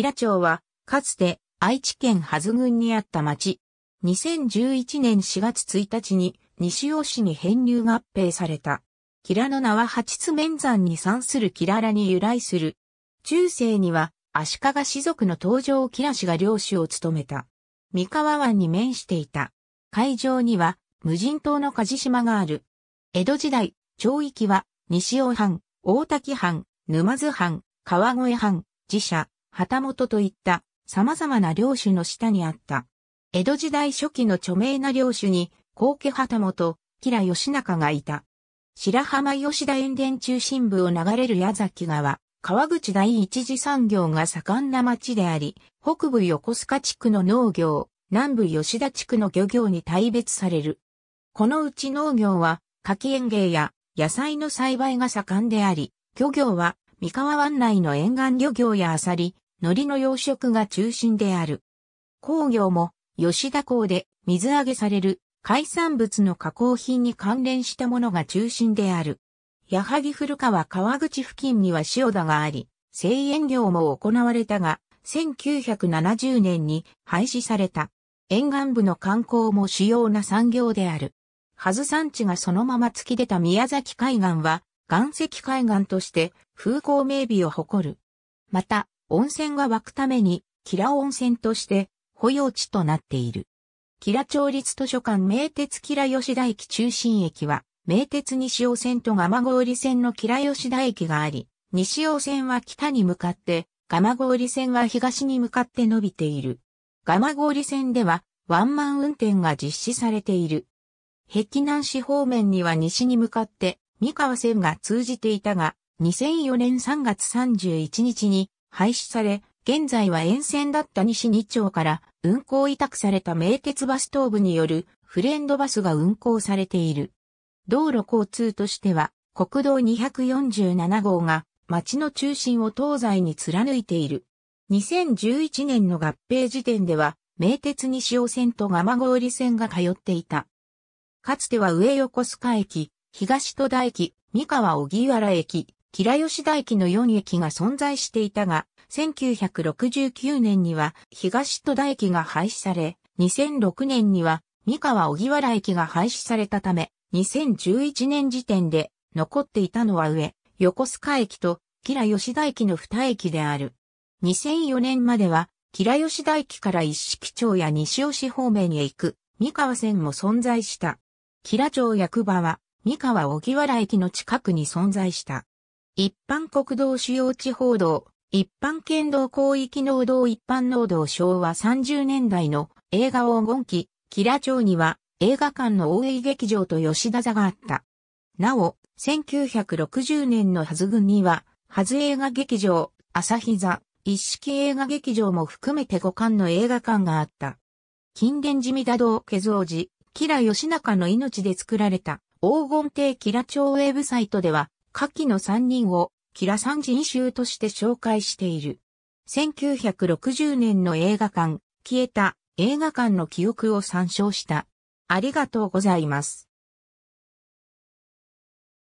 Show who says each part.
Speaker 1: 平町は、かつて愛知県はず郡にあった町。2011年4月1日に西尾市に編入合併された。キラの名は八津面山に産するキララに由来する。中世には足利氏族の登場をキラ氏が領主を務めた。三河湾に面していた。海上には無人島の梶島がある。江戸時代、町域は西尾藩、大滝藩、沼津藩、川越藩、寺社、旗本といった様々な領主の下にあった。江戸時代初期の著名な領主に、高家旗本、吉良義仲がいた。白浜吉田塩田中心部を流れる矢崎川、川口第一次産業が盛んな町であり、北部横須賀地区の農業、南部吉田地区の漁業に大別される。このうち農業は、柿園芸や野菜の栽培が盛んであり、漁業は、三河湾内の沿岸漁業やアサリ、海苔の養殖が中心である。工業も吉田港で水揚げされる海産物の加工品に関連したものが中心である。矢作古川川口付近には塩田があり、製塩業も行われたが、1970年に廃止された。沿岸部の観光も主要な産業である。はず産地がそのまま突き出た宮崎海岸は、岩石海岸として風光明媚を誇る。また、温泉が湧くために、吉良温泉として、保養地となっている。吉良町立図書館名鉄吉良吉田駅中心駅は、名鉄西尾線と蒲郡線の吉良吉田駅があり、西尾線は北に向かって、蒲郡線は東に向かって伸びている。蒲郡線では、ワンマン運転が実施されている。壁南市方面には西に向かって、三河線が通じていたが、2004年3月31日に廃止され、現在は沿線だった西2町から運行委託された名鉄バス東部によるフレンドバスが運行されている。道路交通としては国道247号が町の中心を東西に貫いている。2011年の合併時点では名鉄西尾線と蒲郡線が通っていた。かつては上横須賀駅、東戸田駅、三河荻原駅、キラヨシ大輝の4駅が存在していたが、1969年には東戸田駅が廃止され、2006年には三河小木原駅が廃止されたため、2011年時点で残っていたのは上、横須賀駅とキラ吉田駅の2駅である。2004年までは、キラ吉田駅から一式町や西尾市方面へ行く三河線も存在した。キラ町役場は三河小木原駅の近くに存在した。一般国道主要地方道、一般県道広域農道一般農道昭和30年代の映画黄金期、キラ町には映画館の大井劇場と吉田座があった。なお、1960年の初ズには、初映画劇場、朝日座、一式映画劇場も含めて五館の映画館があった。近殿地三田道化造寺、キラ吉中の命で作られた黄金帝キラ町ウェブサイトでは、下記の3人をキラ三人衆として紹介している。1960年の映画館、消えた映画館の記憶を参照した。ありがとうございます。